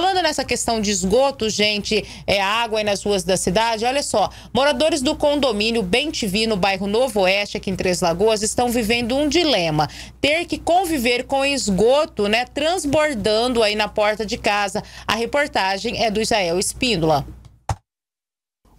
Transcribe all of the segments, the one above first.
Falando nessa questão de esgoto, gente, é, água aí nas ruas da cidade, olha só. Moradores do condomínio Bentivi, no bairro Novo Oeste, aqui em Três Lagoas, estão vivendo um dilema. Ter que conviver com esgoto, né, transbordando aí na porta de casa. A reportagem é do Israel Espíndola.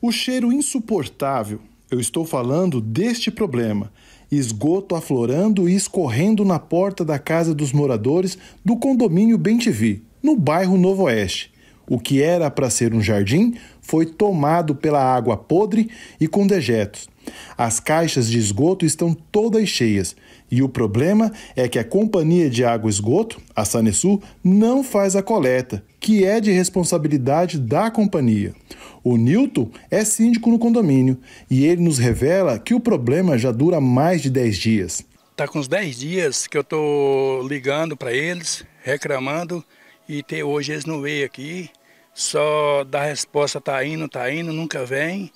O cheiro insuportável. Eu estou falando deste problema esgoto aflorando e escorrendo na porta da casa dos moradores do condomínio Bentivi no bairro Novo Oeste. O que era para ser um jardim foi tomado pela água podre e com dejetos. As caixas de esgoto estão todas cheias e o problema é que a Companhia de Água e Esgoto, a Sanesul, não faz a coleta, que é de responsabilidade da companhia. O Newton é síndico no condomínio e ele nos revela que o problema já dura mais de 10 dias. Está com uns 10 dias que eu estou ligando para eles, reclamando e tem, hoje eles não veem aqui, só dá resposta, tá indo, tá indo, nunca vem.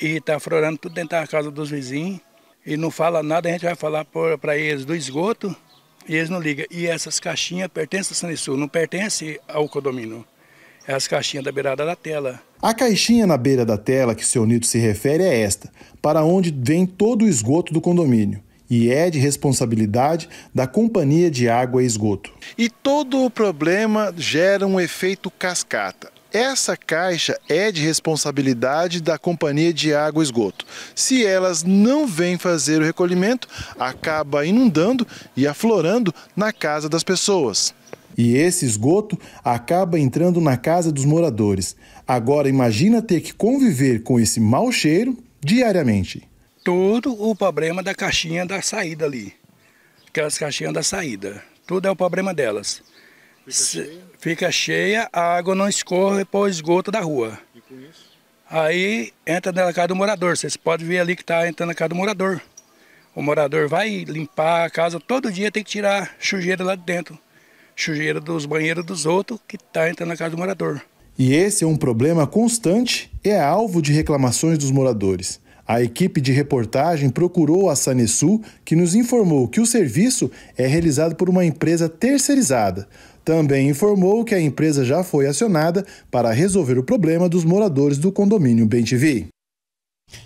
E tá florando tudo dentro da casa dos vizinhos. E não fala nada, a gente vai falar para eles do esgoto e eles não ligam. E essas caixinhas pertencem ao Sanisul, não pertencem ao condomínio. É as caixinhas da beirada da tela. A caixinha na beira da tela que o seu Nito se refere é esta, para onde vem todo o esgoto do condomínio e é de responsabilidade da Companhia de Água e Esgoto. E todo o problema gera um efeito cascata. Essa caixa é de responsabilidade da Companhia de Água e Esgoto. Se elas não vêm fazer o recolhimento, acaba inundando e aflorando na casa das pessoas. E esse esgoto acaba entrando na casa dos moradores. Agora imagina ter que conviver com esse mau cheiro diariamente todo o problema da caixinha da saída ali. Aquelas caixinhas da saída. Tudo é o problema delas. Fica, cheia. fica cheia. a água não escorre para o esgoto da rua. E com isso? Aí entra na casa do morador. Vocês podem ver ali que está entrando na casa do morador. O morador vai limpar a casa todo dia, tem que tirar sujeira lá de dentro. Sujeira dos banheiros dos outros que está entrando na casa do morador. E esse é um problema constante e é alvo de reclamações dos moradores. A equipe de reportagem procurou a Sanesul, que nos informou que o serviço é realizado por uma empresa terceirizada. Também informou que a empresa já foi acionada para resolver o problema dos moradores do condomínio Bem-TV.